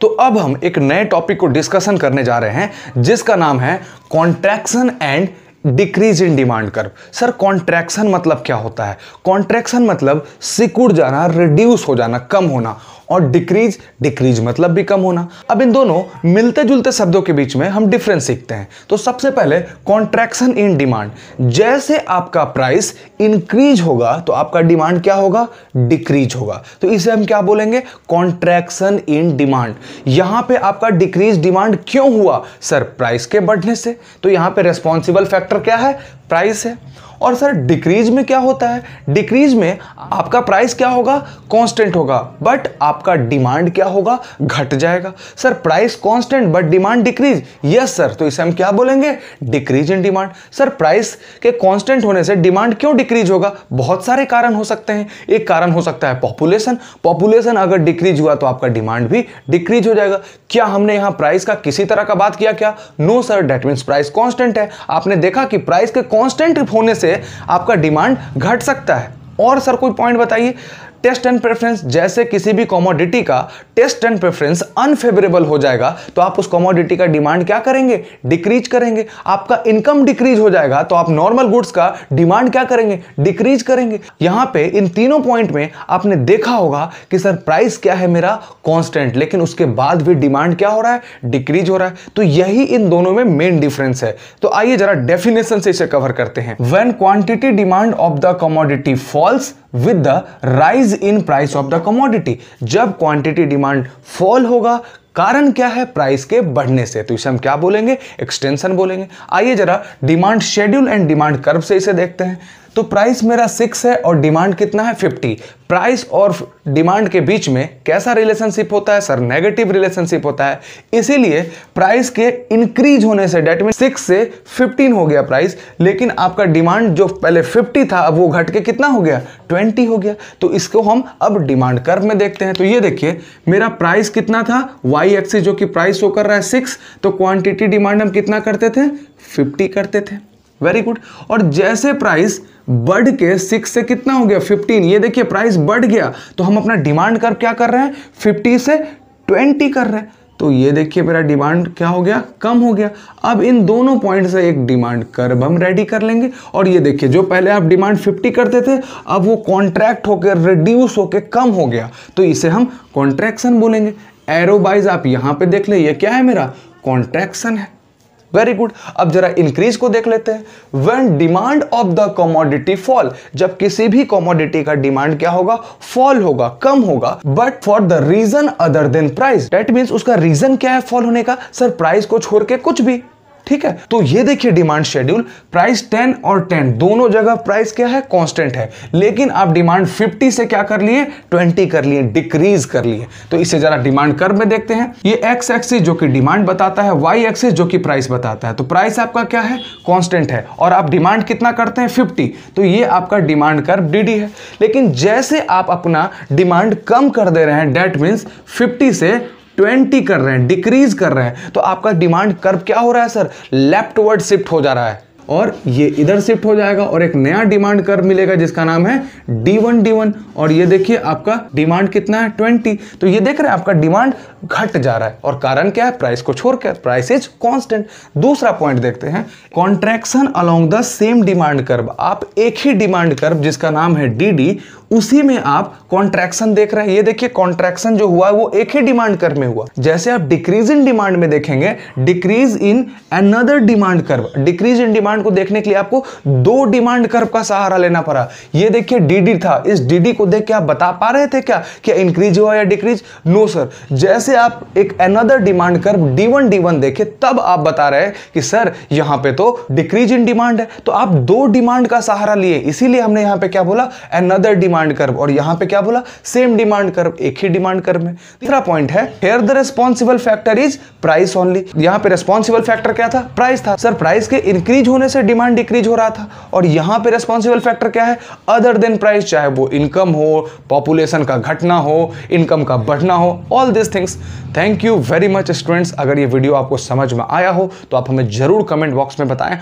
तो अब हम एक नए टॉपिक को डिस्कशन करने जा रहे हैं जिसका नाम है contraction and decrease in demand curve sir contraction मतलब क्या होता है कॉन्ट्रैक्शन मतलब सिकुड़ जाना रिड्यूस हो जाना कम होना और डिक्रीज डिक्रीज मतलब भी कम होना अब इन दोनों मिलते जुलते शब्दों के बीच में हम डिफरेंस सीखते हैं तो सबसे पहले कॉन्ट्रैक्शन इन डिमांड जैसे आपका प्राइस इंक्रीज होगा तो आपका डिमांड क्या होगा डिक्रीज होगा तो इसे हम क्या बोलेंगे कॉन्ट्रैक्शन इन डिमांड यहां पे आपका डिक्रीज डिमांड क्यों हुआ सर प्राइस के बढ़ने से तो यहां पे रेस्पॉन्सिबल फैक्टर क्या है प्राइस है और सर डिक्रीज में क्या होता है डिक्रीज में आपका प्राइस क्या होगा कांस्टेंट होगा बट आपका डिमांड क्या होगा घट जाएगा sir price constant but demand decrease yes sir तो इसे हम क्या बोलेंगे decrease in demand sir price के कांस्टेंट होने से डिमांड क्यों डिक्रीज होगा बहुत सारे कारण हो सकते हैं एक कारण हो सकता है पॉपुलेशन पॉपुलेशन अगर डिक्रीज हुआ तो आपका डिमांड भी डिक्रीज हो जाएगा क्या हमने यहाँ प्राइस का किसी तरह का बात किया क्या no sir that means price constant है आपने देखा कि प्राइस के कांस्टेंट होने से आपका डिमांड घट सकता है और सर कोई पॉइंट बताइए टेस्ट एंड प्रेफरेंस जैसे किसी भी कॉमोडिटी का टेस्ट एंड प्रेफरेंस अनफेवरेबल हो जाएगा तो आप उस कॉमोडिटी का डिमांड क्या करेंगे डिक्रीज करेंगे आपका इनकम डिक्रीज हो जाएगा तो आप नॉर्मल गुड्स का डिमांड क्या करेंगे डिक्रीज करेंगे यहां पे इन तीनों पॉइंट में आपने देखा होगा कि सर प्राइस क्या है मेरा कॉन्स्टेंट लेकिन उसके बाद भी डिमांड क्या हो रहा है डिक्रीज हो रहा है तो यही इन दोनों में मेन डिफरेंस है तो आइए जरा डेफिनेशन से इसे कवर करते हैं when quantity demand of the commodity falls with the rise in price of the commodity जब क्वांटिटी डिमांड फॉल होगा कारण क्या है प्राइस के बढ़ने से तो इसे हम क्या बोलेंगे एक्सटेंशन बोलेंगे आइए जरा demand schedule and demand curve से इसे देखते हैं तो प्राइस मेरा सिक्स है और डिमांड कितना है फिफ्टी प्राइस और डिमांड के बीच में कैसा रिलेशनशिप होता है सर नेगेटिव रिलेशनशिप होता है इसीलिए प्राइस के इंक्रीज होने से डेट मीन सिक्स से फिफ्टीन हो गया प्राइस लेकिन आपका डिमांड जो पहले फिफ्टी था अब वो घट के कितना हो गया ट्वेंटी हो गया तो इसको हम अब डिमांड कर्व में देखते हैं तो ये देखिए मेरा प्राइस कितना था वाई एक्सिस जो कि प्राइस वो कर रहा है सिक्स तो क्वान्टिटी डिमांड हम कितना करते थे फिफ्टी करते थे वेरी गुड और जैसे प्राइस बढ़ के सिक्स से कितना हो गया फिफ्टीन ये देखिए प्राइस बढ़ गया तो हम अपना डिमांड कर क्या कर रहे हैं फिफ्टी से ट्वेंटी कर रहे हैं तो ये देखिए मेरा डिमांड क्या हो गया कम हो गया अब इन दोनों पॉइंट से एक डिमांड कर्व हम रेडी कर लेंगे और ये देखिए जो पहले आप डिमांड 50 करते थे अब वो कॉन्ट्रैक्ट होकर रिड्यूस होकर कम हो गया तो इसे हम कॉन्ट्रैक्शन बोलेंगे एरो बाइज आप यहाँ पे देख ले ये क्या है मेरा कॉन्ट्रैक्शन है वेरी गुड अब जरा इंक्रीज को देख लेते हैं when demand of the commodity fall जब किसी भी कॉमोडिटी का डिमांड क्या होगा फॉल होगा कम होगा but for the reason other than price that mean उसका रीजन क्या है फॉल होने का सर प्राइस को छोड़ के कुछ भी ठीक है तो ये देखिए डिमांड शेड्यूल प्राइस 10 और 10 दोनों जगह प्राइस क्या है कांस्टेंट है लेकिन आप डिमांड 50 से क्या कर लिए 20 कर लिए डिक्रीज कर लिए तो इसे जरा डिमांड कर्व में देखते हैं ये एक्स एक्सिस जो कि डिमांड बताता है वाई एक्सिस जो कि प्राइस बताता है तो प्राइस आपका क्या है कॉन्स्टेंट है और आप डिमांड कितना करते हैं फिफ्टी तो ये आपका डिमांड कर्व डी है लेकिन जैसे आप अपना डिमांड कम कर दे रहे हैं डेट मीन्स फिफ्टी से ट्वेंटी कर रहे हैं डिक्रीज कर रहे हैं तो आपका डिमांड कर्व क्या हो रहा है सर लेफ्ट वर्ड शिफ्ट हो जा रहा है और ये इधर शिफ्ट हो जाएगा और एक नया डिमांड कर्व मिलेगा जिसका नाम है D1 D1 और ये देखिए आपका डिमांड कितना है 20 तो ये देख रहे हैं आपका डिमांड घट जा रहा है और कारण क्या है प्राइस को छोड़कर प्राइस इज कॉन्स्टेंट दूसरा पॉइंट देखते हैं contraction along the same demand curve आप एक ही डिमांड कर्व जिसका नाम है डी उसी में आप कॉन्ट्रैक्शन देख रहे हैं ये देखिए कॉन्ट्रैक्शन जो हुआ वो एक ही डिमांड कर्व में हुआ जैसे आप डिक्रीज इन डिमांड में देखेंगे decrease in another demand curve decrease in demand demand को देखने के लिए आपको दो डिमांड कर्व का सहारा लेना पड़ा ये देखिए डीडी था इस डीडी को देख के आप बता पा रहे थे क्या क्या इंक्रीज हुआ या डिक्रीज नो सर जैसे आप एक another demand curve D one D one देखे तब आप बता रहे कि सर यहां पे तो डिक्रीज इन डिमांड है तो आप दो डिमांड का सहारा लिए इसीलिए हमने यहां पे क्या बोला अनदर डिमांड कर्व और यहां पे क्या बोला सेम डिमांड कर्व एक ही डिमांड कर्व में तीसरा पॉइंट है here the responsible factor is price only यहां पे रेस्पॉन्सिबल फैक्टर क्या था प्राइस था सर प्राइस के इंक्रीज होने होने से डिमांड डिक्रीज हो रहा था और यहाँ पे रेस्पॉन्सिबल फैक्टर क्या है अदर देन प्राइस चाहे वो इनकम हो पॉपुलेशन का घटना हो इनकम का बढ़ना हो all this things thank you very much students अगर ये वीडियो आपको समझ में आया हो तो आप हमें ज़रूर कमेंट बॉक्स में बताएं